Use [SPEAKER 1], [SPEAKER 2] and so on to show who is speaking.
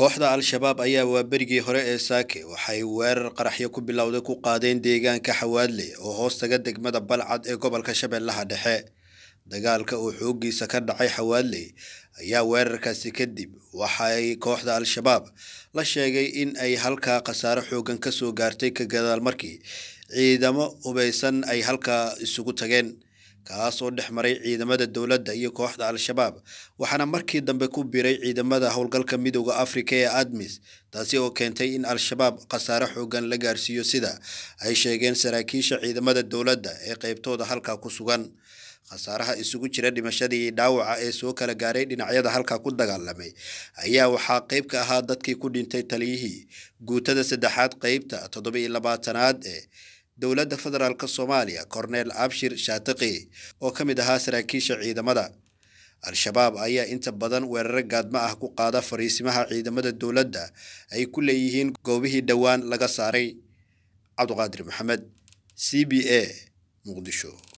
[SPEAKER 1] kooxda al-shabaab ayaa waaberigii hore ee saake waxay weerar qaraxyo ku bilowday ku qaadeen deegaanka xawaadley oo hoos taga degmada balcad ee gobolka shabeellaha dhexe dagaalka uu xooggiisa ka dhacay xawaadley ayaa weerarkaasi kadib waxay kooxda al-shabaab la sheegay in ay halkaa khasaaro xoogan kasoo gaartay ka gadaal markii ciidamo hubaysan ay halkaa isugu tageen kaas oo dhex maray ciidamada dowladda iyo kooxda al-shabaab waxaana markii dambe ku biray ciidamada howlgalka midooda afrika ee admis taasi oo keentay in al-shabaab khasaare xooggan la gaarsiiyo sida ay sheegeen saraakiisha ciidamada dowladda ee qaybtooda halkaa ku sugan khasaaraha isugu jira dhimashadii dhaawaca ee soo kala gaaray dhinacyada halkaa ku dagaalamay ayaa waxaa qeyb ka ahaa dadkii ku dhintay taliyihii guutada saddexaad qeybta toddoba iyo labaatanaad ee dowladda federaalka soomaaliya korneel abshir shaatiqi oo ka mid ahaa saraakiisha ciidamada al-shabaab ayaa inta badan weeraro gaadma ah ku qaada fariisimaha ciidamada dowladda ay ku leeyihiin goobihii dhowaan laga saaray cabduqaadir maxamed c b a muqdisho